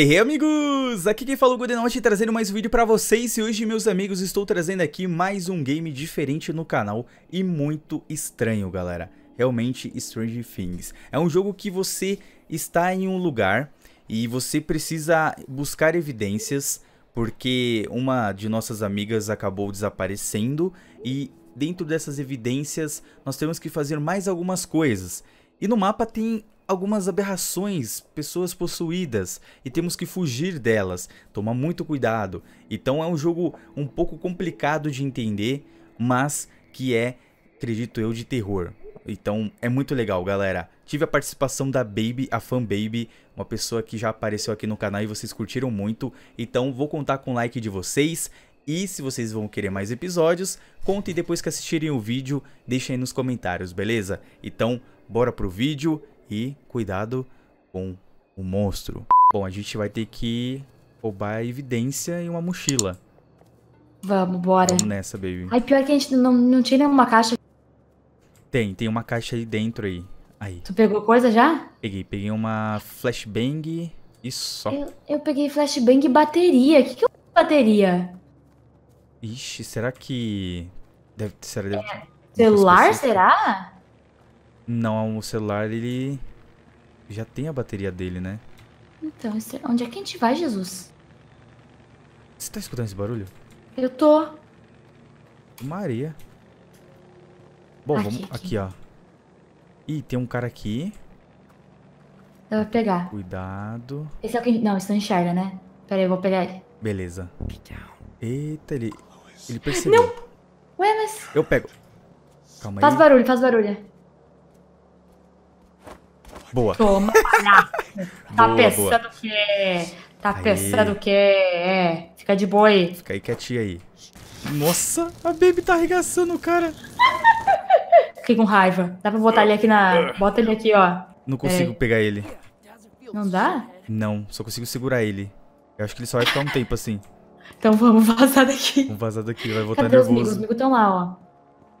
Hey, hey amigos! Aqui quem fala é o Godenote trazendo mais um vídeo pra vocês e hoje, meus amigos, estou trazendo aqui mais um game diferente no canal e muito estranho, galera. Realmente Strange Things. É um jogo que você está em um lugar e você precisa buscar evidências porque uma de nossas amigas acabou desaparecendo e dentro dessas evidências nós temos que fazer mais algumas coisas. E no mapa tem algumas aberrações, pessoas possuídas e temos que fugir delas. Toma muito cuidado. Então é um jogo um pouco complicado de entender, mas que é, acredito eu, de terror. Então é muito legal, galera. Tive a participação da Baby, a Fan Baby, uma pessoa que já apareceu aqui no canal e vocês curtiram muito. Então vou contar com o like de vocês. E se vocês vão querer mais episódios, contem depois que assistirem o vídeo, deixem aí nos comentários, beleza? Então, bora pro vídeo e cuidado com o monstro. Bom, a gente vai ter que roubar a evidência e uma mochila. Vamos, bora. Vamos nessa, baby. Ai, pior que a gente não, não tinha nenhuma caixa. Tem, tem uma caixa aí dentro aí. aí. Tu pegou coisa já? Peguei, peguei uma flashbang e só. Eu, eu peguei flashbang e bateria. O que que é uma bateria? Ixi, será que... Deve, será, deve... É, celular, será? Não, o celular, ele já tem a bateria dele, né? Então, onde é que a gente vai, Jesus? Você tá escutando esse barulho? Eu tô. Maria. Bom, aqui, vamos... Aqui. aqui, ó. Ih, tem um cara aqui. Eu vou pegar. Cuidado. Esse é o que... Não, isso não enxerga, né? Pera aí, eu vou pegar ele. Beleza. Eita, ele... Ele percebeu. Não! Ué, mas... Eu pego. Calma faz aí. Faz barulho, faz barulho. Boa. Toma, ah, tá boa, pensando boa. que é. Tá aí. pensando que é. Fica de boa aí. Fica aí quietinha aí. Nossa, a Baby tá arregaçando o cara. Fiquei com raiva. Dá pra botar ele aqui na. Bota ele aqui, ó. Não consigo é. pegar ele. Não dá? Não, só consigo segurar ele. Eu acho que ele só vai ficar um tempo assim. Então vamos vazar daqui. Vamos vazar daqui, vai voltar Cadê nervoso. Os amigos estão lá, ó.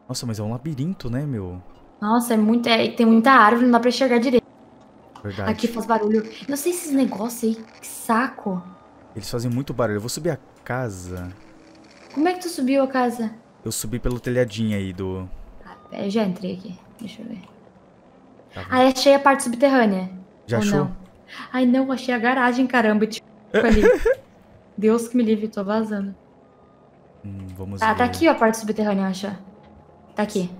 Nossa, mas é um labirinto, né, meu? Nossa, é muito. É, tem muita árvore, não dá pra enxergar direito. Verdade. Aqui faz barulho. Eu sei esses negócios aí, que saco. Eles fazem muito barulho. Eu vou subir a casa. Como é que tu subiu a casa? Eu subi pelo telhadinho aí do... Ah, eu já entrei aqui. Deixa eu ver. Tá achei a parte subterrânea. Já Ou achou? Não? Ai, não, achei a garagem, caramba. Tipo ali. Deus que me livre, tô vazando. Hum, vamos ah, ver. tá aqui ó, a parte subterrânea, acha? Tá aqui.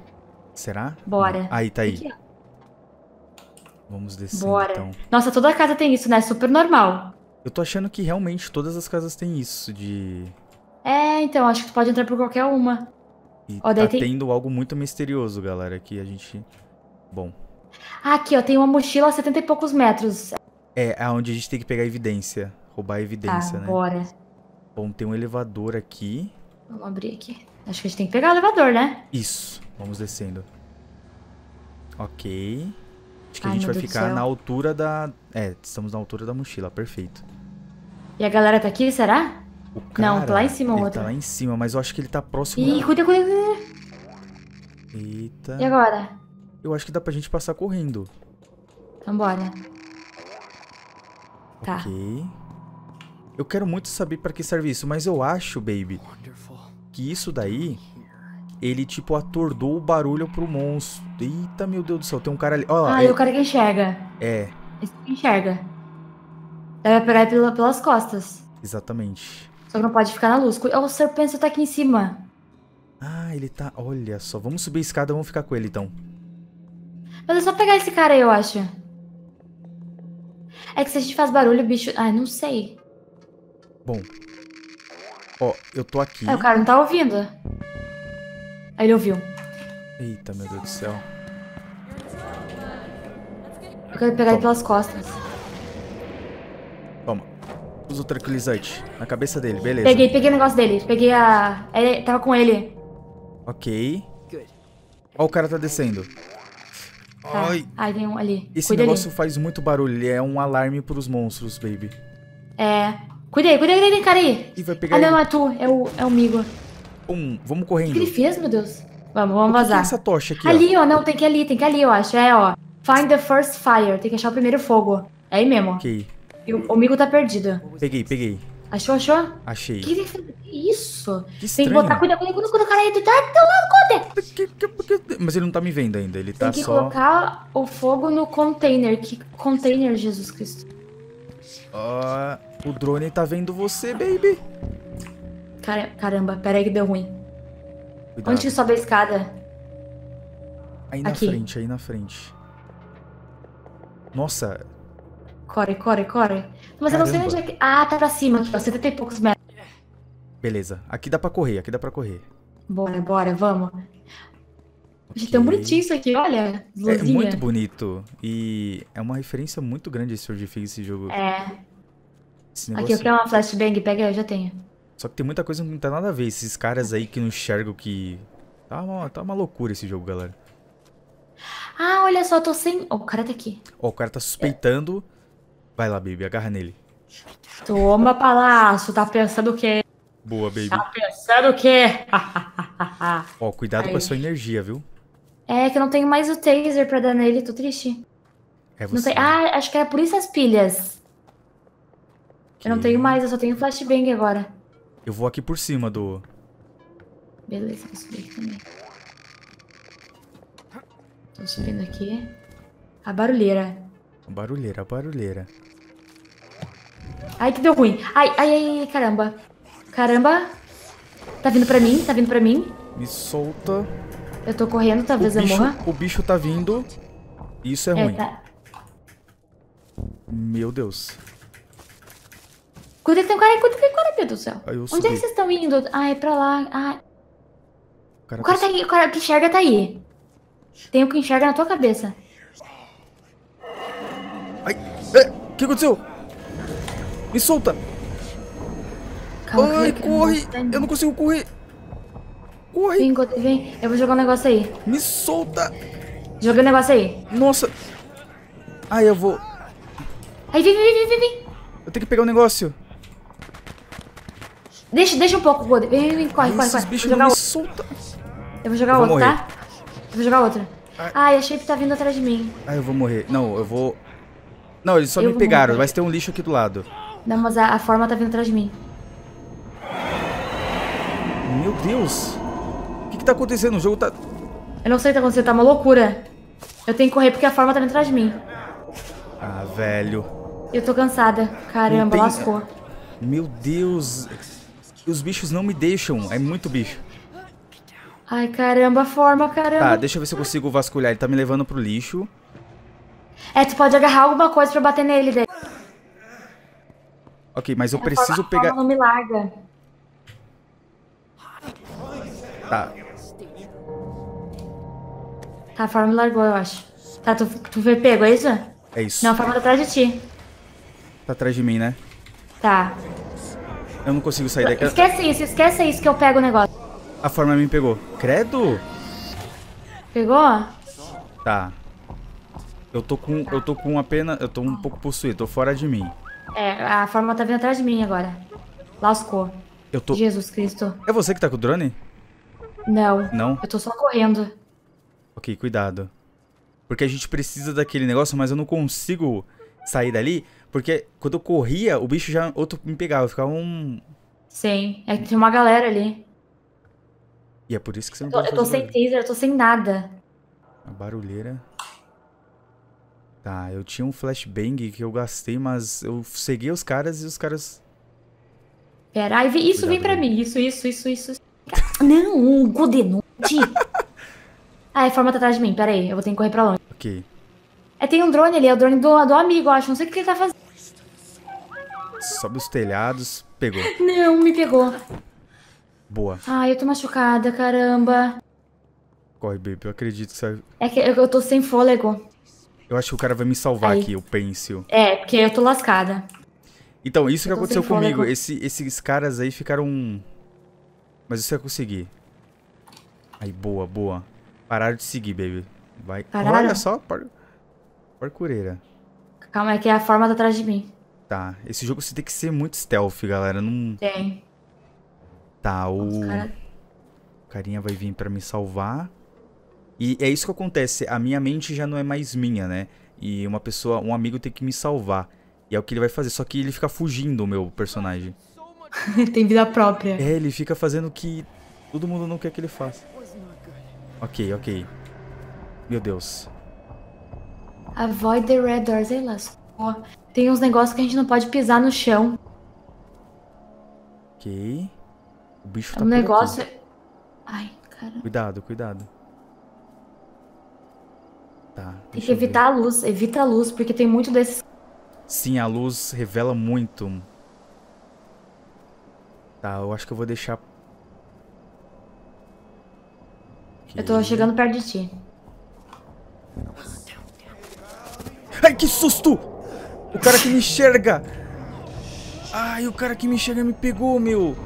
Será? Bora. Aí, tá aí. Aqui, Vamos descer, Bora. então. Nossa, toda casa tem isso, né? Super normal. Eu tô achando que realmente todas as casas têm isso de... É, então, acho que tu pode entrar por qualquer uma. E ó, tá tem... tendo algo muito misterioso, galera, que a gente... Bom. Aqui, ó, tem uma mochila a 70 e poucos metros. É, é onde a gente tem que pegar evidência. Roubar a evidência, tá, né? bora. Bom, tem um elevador aqui. Vamos abrir aqui. Acho que a gente tem que pegar o elevador, né? Isso. Vamos descendo. Ok. Acho que Ai, a gente vai Deus ficar na altura da. É, estamos na altura da mochila, perfeito. E a galera tá aqui, será? O cara, Não, tá lá em cima o outro. Tá lá em cima, mas eu acho que ele tá próximo. Ih, cuida, cuida, cuida. Eita. E agora? Eu acho que dá pra gente passar correndo. Então bora. Tá. Ok. Eu quero muito saber pra que serve isso, mas eu acho, baby, que isso daí ele, tipo, atordou o barulho pro monstro. Eita, meu Deus do céu, tem um cara ali. Ó, ah, é... o cara que enxerga. É. Esse que enxerga. Deve pegar pela, pelas costas. Exatamente. Só que não pode ficar na luz. O serpente tá aqui em cima. Ah, ele tá... Olha só, vamos subir a escada, vamos ficar com ele, então. Mas é só pegar esse cara aí, eu acho. É que se a gente faz barulho, o bicho... Ah, não sei. Bom. Ó, eu tô aqui. É, o cara não tá ouvindo. Aí ele ouviu. Eita, meu Deus do céu. Eu quero pegar Toma. ele pelas costas. Toma. Usa o tranquilizante na cabeça dele, beleza. Peguei, peguei o negócio dele. Peguei a... Ele, tava com ele. Ok. Ó, o cara tá descendo. Tá. Ai. Ai, tem um ali. Esse negócio ali. faz muito barulho. Ele é um alarme pros monstros, baby. É. Cuidei, cuidei, cuidei, cara aí. E vai pegar ele. não é tu. É o, é o Migo vamos correndo. O que ele fez, meu Deus? Vamos, vamos vazar. O que é essa tocha aqui? Ali, ó. ó. Não, tem que ir ali, tem que ir ali, eu acho. É, ó. Find the first fire. Tem que achar o primeiro fogo. É aí mesmo. Ok. E o, o Migo tá perdido. Peguei, peguei. Achou, achou? Achei. Que, que isso? Que estranho. Tem que botar cuidado, cuidado, cuidado, cara. Ele tá do lado, Conte! Mas ele não tá me vendo ainda, ele tá só... Tem que só... colocar o fogo no container. Que container, Jesus Cristo? Ah, o drone tá vendo você, baby. Caramba, peraí que deu ruim. Cuidado. Onde que sobe a escada? Aí na Aqui. frente, aí na frente. Nossa. Corre, corre, corre. Mas Caramba. eu não sei onde é que... Ah, tá pra cima aqui, ó. 70 e poucos metros. Beleza. Aqui dá pra correr, aqui dá pra correr. Bora, bora, vamos. Okay. Gente, tá tão bonitinho isso aqui, olha. Luzinha. É muito bonito. E é uma referência muito grande esse esse jogo. É. Esse aqui eu quero uma flashbang, pega, eu já tenho. Só que tem muita coisa que não tem tá nada a ver. Esses caras aí que não enxergam que... Tá uma, tá uma loucura esse jogo, galera. Ah, olha só, tô sem... Ó, oh, o cara tá aqui. Ó, oh, o cara tá suspeitando. Vai lá, baby, agarra nele. Toma, palácio. Tá pensando o quê? Boa, baby. Tá pensando o quê? Ó, oh, cuidado aí. com a sua energia, viu? É, que eu não tenho mais o taser pra dar nele. Tô triste. É você. Não tem... Ah, acho que era por isso as pilhas. Que... Eu não tenho mais, eu só tenho flashbang agora. Eu vou aqui por cima do... Beleza, vou subir aqui também. Tô subindo aqui. A barulheira. A barulheira, a barulheira. Ai, que deu ruim. Ai, ai, ai, caramba. Caramba. Tá vindo pra mim, tá vindo pra mim. Me solta. Eu tô correndo, talvez tá o bicho, eu morra. O bicho tá vindo. Isso é, é ruim. Tá... Meu Deus. Quando tem 40, quando tem 40, meu Deus do céu. Aí eu Onde subi. é que vocês estão indo? Ah, é pra lá. Ah. O cara, o cara tá aí, o cara que enxerga tá aí. Tem o que enxerga na tua cabeça. Ai, é, o que aconteceu? Me solta! Calma, Ai, que... corre! Eu não consigo correr! Corre! Vem, vem, eu vou jogar um negócio aí. Me solta! Joguei um negócio aí. Nossa! Ai, eu vou... Ai, vem, vem, vem, vem, vem! Eu tenho que pegar o um negócio. Deixa, deixa um pouco, Golden. Vem, vem, corre, corre, corre. Vou jogar outro. Eu vou jogar eu outro, tá? morrer. tá? Eu vou jogar outra. Ai, a Shape tá vindo atrás de mim. Ai, eu vou morrer. Não, eu vou... Não, eles só eu me pegaram, morrer. mas um lixo aqui do lado. Não, mas a, a forma tá vindo atrás de mim. Meu Deus. O que que tá acontecendo? O jogo tá... Eu não sei o que tá acontecendo, tá uma loucura. Eu tenho que correr porque a forma tá vindo atrás de mim. Ah, velho. Eu tô cansada. Caramba, tem... lascou. Meu Deus os bichos não me deixam. É muito bicho. Ai, caramba, forma, caramba. Tá, deixa eu ver se eu consigo vasculhar. Ele tá me levando pro lixo. É, tu pode agarrar alguma coisa pra bater nele, daí. Ok, mas eu é preciso forma, pegar... Forma não me larga. Tá. Tá, a forma me largou, eu acho. Tá, tu, tu foi pego, é isso? É isso. Não, a forma tá atrás de ti. Tá atrás de mim, né? Tá. Eu não consigo sair daqui. Esquece isso, esquece isso que eu pego o negócio. A forma me pegou. Credo? Pegou? Tá. Eu tô com. Eu tô com apenas. Eu tô um pouco possuído, tô fora de mim. É, a forma tá vindo atrás de mim agora. Lascou. Eu tô. Jesus Cristo. É você que tá com o drone? Não. Não? Eu tô só correndo. Ok, cuidado. Porque a gente precisa daquele negócio, mas eu não consigo sair dali, porque quando eu corria, o bicho já outro me pegava, eu ficava um Sim, é que tinha uma galera ali. E é por isso que você não eu tô, pode Eu tô sem taser, eu tô sem nada. A barulheira. Tá, eu tinha um flashbang que eu gastei, mas eu segui os caras e os caras. Pera, aí isso Cuidado vem pra mim. Isso, isso, isso, isso. não, o godenote ah, a é forma tá atrás de mim, pera aí, eu vou ter que correr pra longe. Ok. É, tem um drone ali, é o drone do, do amigo, eu acho. Não sei o que ele tá fazendo. Sobe os telhados. Pegou. Não, me pegou. Boa. Ai, eu tô machucada, caramba. Corre, baby. Eu acredito que você... É que eu, eu tô sem fôlego. Eu acho que o cara vai me salvar Aí. aqui, eu penso. É, porque eu tô lascada. Então, isso eu que aconteceu comigo. Esse, esses caras aí ficaram... Mas isso eu consegui. Aí, boa, boa. Pararam de seguir, baby. Vai. Pararam? Olha só, par... Parcureira. Calma, é que a forma tá atrás de mim. Tá. Esse jogo você tem que ser muito stealth, galera. Não. Tem. Tá, o. Cara... O carinha vai vir pra me salvar. E é isso que acontece. A minha mente já não é mais minha, né? E uma pessoa, um amigo tem que me salvar. E é o que ele vai fazer. Só que ele fica fugindo, o meu personagem. tem vida própria. É, ele fica fazendo o que todo mundo não quer que ele faça. Ok, ok. Meu Deus. Avoid the red doors, sei lá. Tem uns negócios que a gente não pode pisar no chão. Ok. O bicho tá O negócio. É- Ai, cara. Cuidado, cuidado. Tá. Tem que evitar ver. a luz, evita a luz, porque tem muito desses. Sim, a luz revela muito. Tá, eu acho que eu vou deixar. Okay. Eu tô chegando perto de ti. Nossa. Ai, que susto! O cara que me enxerga. Ai, o cara que me enxerga me pegou, meu.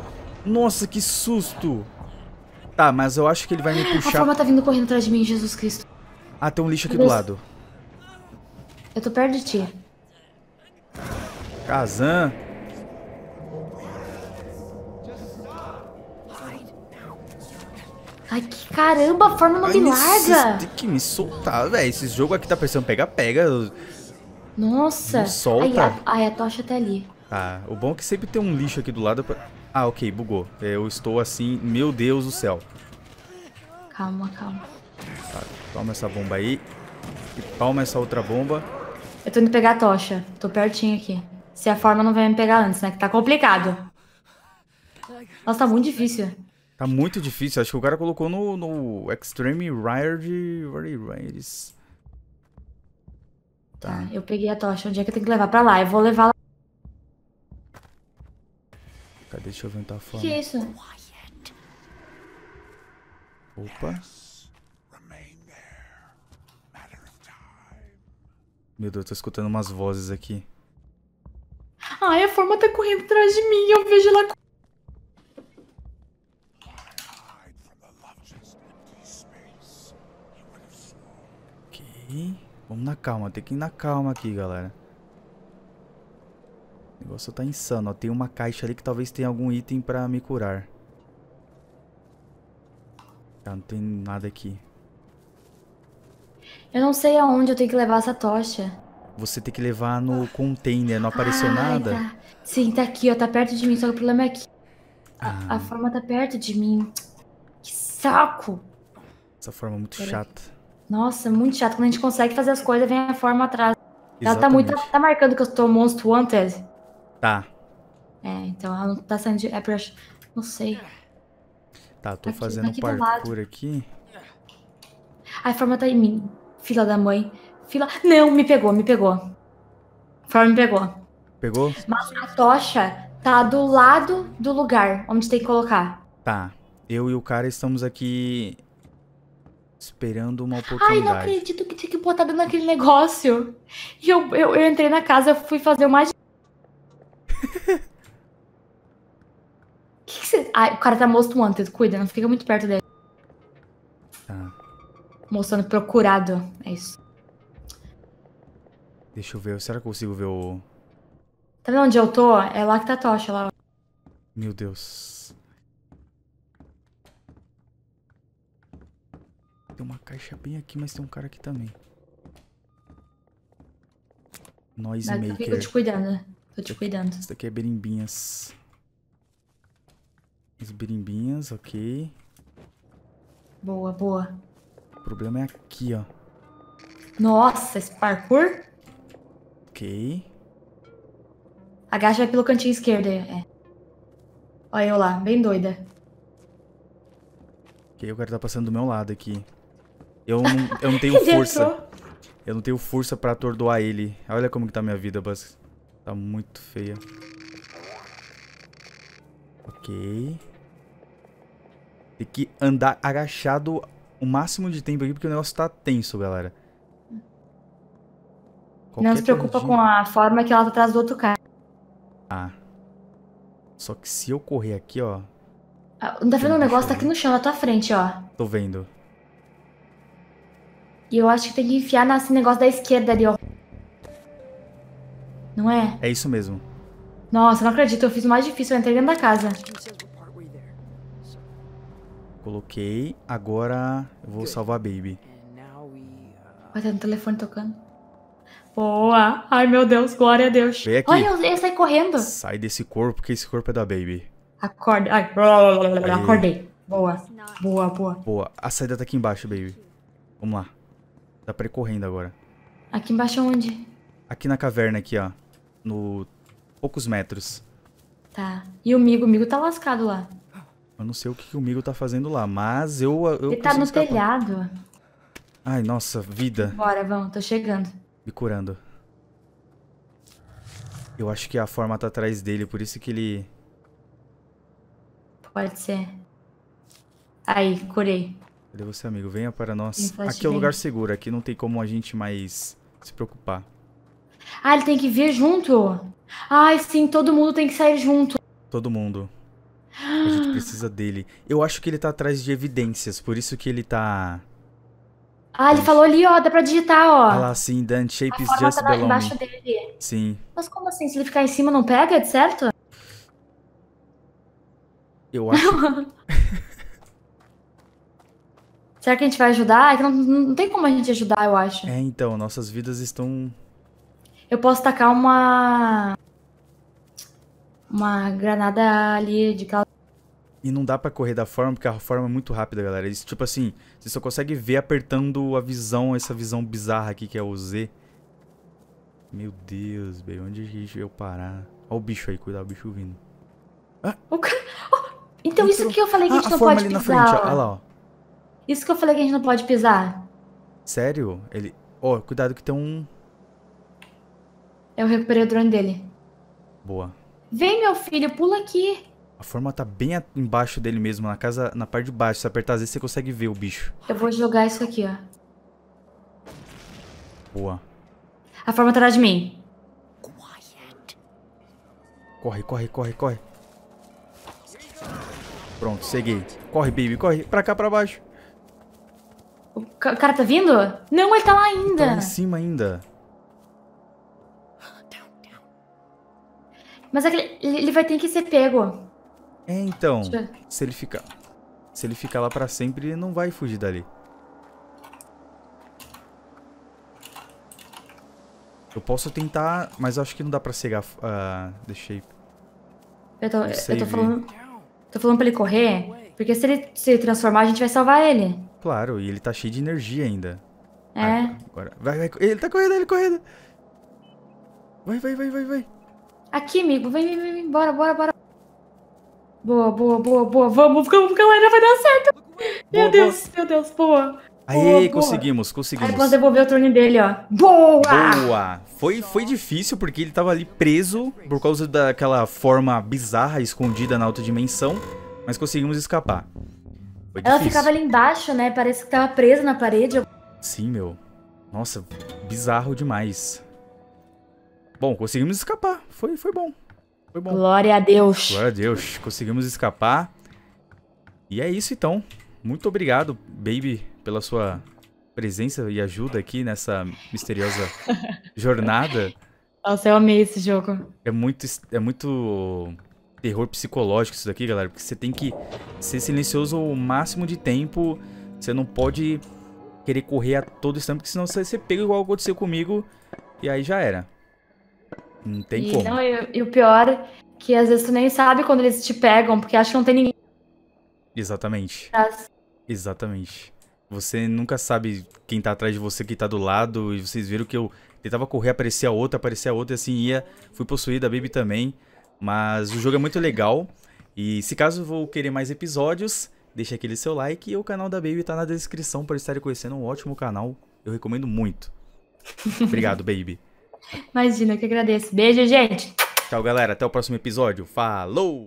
Nossa, que susto. Tá, mas eu acho que ele vai me puxar. A forma tá vindo correndo atrás de mim, Jesus Cristo. Ah, tem um lixo aqui do lado. Eu tô perto de ti. Kazan. Ai, que caramba, fórmula Ai, bilarga. Tem que me soltar, velho. Esse jogo aqui tá parecendo pega, pega. Nossa. Me solta. Ai, a, a tocha tá ali. Ah, o bom é que sempre tem um lixo aqui do lado. Pra... Ah, ok, bugou. Eu estou assim, meu Deus do céu. Calma, calma. Tá, toma essa bomba aí. E palma essa outra bomba. Eu tô indo pegar a tocha. Tô pertinho aqui. Se a forma não vai me pegar antes, né? Que tá complicado. Nossa, tá muito difícil. Tá muito difícil. Acho que o cara colocou no, no Extreme Rare Rares. Tá. Ah, eu peguei a tocha. Onde é que eu tenho que levar pra lá? Eu vou levar lá. Cadê? Deixa eu ventar tá fora. Que é isso? Opa. Meu Deus, eu tô escutando umas vozes aqui. Ai, a forma tá correndo atrás de mim. Eu vejo ela vamos na calma, tem que ir na calma aqui, galera. O negócio tá insano, ó. Tem uma caixa ali que talvez tenha algum item pra me curar. Tá, não tem nada aqui. Eu não sei aonde eu tenho que levar essa tocha. Você tem que levar no container, não apareceu ah, nada? Tá. Sim, tá aqui, ó. Tá perto de mim, só que o problema é que ah. a, a ah. forma tá perto de mim. Que saco! Essa forma é muito Pera. chata. Nossa, muito chato. Quando a gente consegue fazer as coisas, vem a forma atrás. Exatamente. Ela tá muito. Tá, tá marcando que eu estou monstro Wanted? Tá. É, então ela não tá saindo de. É pra... Não sei. Tá, tô aqui, fazendo aqui parkour aqui. A forma tá em mim. Fila da mãe. Fila. Não, me pegou, me pegou. A forma me pegou. Pegou? Mas a tocha tá do lado do lugar onde tem que colocar. Tá. Eu e o cara estamos aqui esperando uma oportunidade. Ai, não acredito que tinha que botar dentro daquele negócio. E eu, eu, eu entrei na casa, fui fazer mais. que que você... Ai, o cara tá most wanted, cuida, não fica muito perto dele. Tá. Mostrando procurado, é isso. Deixa eu ver, será que eu consigo ver o... Tá vendo onde eu tô? É lá que tá a tocha, lá. Meu Deus. caixa bem aqui, mas tem um cara aqui também. Noise Vai, maker. Fica te cuidando, Tô te cuidando. Isso daqui é berimbinhas. As berimbinhas, ok. Boa, boa. O problema é aqui, ó. Nossa, esse parkour? Ok. Agacha pelo cantinho esquerdo, é. é. Olha eu lá, bem doida. Ok, o cara tá passando do meu lado aqui. Eu não, eu não tenho força. Eu não tenho força pra atordoar ele. Olha como que tá minha vida, Buzz. Tá muito feia. Ok. Tem que andar agachado o máximo de tempo aqui, porque o negócio tá tenso, galera. Qualquer não se preocupa com a forma que ela tá atrás do outro cara. Ah. Só que se eu correr aqui, ó... não ah, tá vendo o um negócio? Tá aqui no chão, na tua frente, ó. Tô vendo. E eu acho que tem que enfiar nesse negócio da esquerda ali, ó. Não é? É isso mesmo. Nossa, não acredito. Eu fiz o mais difícil. Eu entrei dentro da casa. Coloquei. Agora eu vou salvar a Baby. Uh, Vai ter no telefone tocando. Boa! Ai, meu Deus. Glória a Deus. Vem aqui. Olha, eu, eu saí correndo. Sai desse corpo, porque esse corpo é da Baby. Acorda. Ai, blá, blá, blá, acordei. Boa. Boa, boa. Boa. A saída tá aqui embaixo, Baby. Vamos lá. Tá percorrendo agora. Aqui embaixo onde? Aqui na caverna, aqui, ó. No... Poucos metros. Tá. E o Migo? O Migo tá lascado lá. Eu não sei o que, que o Migo tá fazendo lá, mas eu... eu Ele tá no escapar. telhado. Ai, nossa, vida. Bora, vamos. Tô chegando. Me curando. Eu acho que a forma tá atrás dele, por isso que ele... Pode ser. Aí, curei. Cadê é você, amigo? Venha para nós. Aqui é o lugar seguro. Aqui não tem como a gente mais se preocupar. Ah, ele tem que vir junto? Ai, sim, todo mundo tem que sair junto. Todo mundo. A gente precisa dele. Eu acho que ele tá atrás de evidências, por isso que ele tá... Ah, ele Dante. falou ali, ó, dá pra digitar, ó. Ah lá, sim, Dan Shapes a Just tá embaixo dele. Sim. Mas como assim? Se ele ficar em cima não pega, de certo? Eu acho... Será que a gente vai ajudar? É não, não tem como a gente ajudar, eu acho. É, então, nossas vidas estão. Eu posso tacar uma. Uma granada ali de cal... E não dá para correr da forma, porque a forma é muito rápida, galera. isso tipo assim, você só consegue ver apertando a visão, essa visão bizarra aqui que é o Z. Meu Deus, bem onde a gente eu parar? Olha o bicho aí, cuidado, o bicho vindo. Ah! O cara... Oh, então Entrou. isso que eu falei que ah, a gente não pode pisar. Olha lá, ó. Isso que eu falei que a gente não pode pisar. Sério? Ele. Ó, oh, cuidado que tem um. Eu recuperei o drone dele. Boa. Vem, meu filho, pula aqui. A forma tá bem embaixo dele mesmo, na casa, na parte de baixo. Se apertar, às vezes você consegue ver o bicho. Eu vou jogar isso aqui, ó. Boa. A forma tá atrás de mim. Corre, corre, corre, corre. Pronto, segui. Corre, baby, corre. Pra cá, pra baixo. O cara tá vindo? Não, ele tá lá ainda. Tá lá em cima ainda. Mas aquele, é ele vai ter que ser pego. É, então. Eu... Se ele ficar... Se ele ficar lá pra sempre, ele não vai fugir dali. Eu posso tentar, mas acho que não dá pra cegar uh, The Shape. Eu tô, eu tô falando... Tô falando pra ele correr... Porque se ele se transformar, a gente vai salvar ele. Claro, e ele tá cheio de energia ainda. É. Agora, vai, vai. Ele tá correndo, ele correndo. Vai, vai, vai, vai, vai. Aqui, amigo. Vem, vem, vem. Bora, bora, bora. Boa, boa, boa, boa. Vamos, vamos, galera. Vai dar certo. Boa, meu Deus, meu Deus. Boa. Aí, conseguimos, conseguimos. Aí posso devolver o turno dele, ó. Boa! Boa! Foi, foi difícil porque ele tava ali preso por causa daquela forma bizarra escondida na outra dimensão mas conseguimos escapar. Foi Ela difícil. ficava ali embaixo, né? Parece que tava presa na parede. Sim, meu. Nossa, bizarro demais. Bom, conseguimos escapar. Foi, foi bom. Foi bom. Glória a Deus. Glória a Deus. Conseguimos escapar. E é isso então. Muito obrigado, Baby, pela sua presença e ajuda aqui nessa misteriosa jornada. Nossa, eu amei esse jogo. É muito, é muito terror psicológico isso daqui, galera. Porque você tem que ser silencioso o máximo de tempo. Você não pode querer correr a todo instante, porque senão você, você pega igual aconteceu comigo e aí já era. Não tem e, como. Não, e, e, o pior que às vezes tu nem sabe quando eles te pegam, porque acha que não tem ninguém. Exatamente. Mas... Exatamente. Você nunca sabe quem tá atrás de você, quem tá do lado. E vocês viram que eu tentava correr, aparecia outra, aparecia outra, e assim ia. Fui possuída, a Baby também. Mas o jogo é muito legal. E se caso vou querer mais episódios, deixa aquele seu like. E o canal da Baby tá na descrição para estar conhecendo um ótimo canal. Eu recomendo muito. Obrigado, Baby. Imagina, eu que agradeço. Beijo, gente. Tchau, galera. Até o próximo episódio. Falou!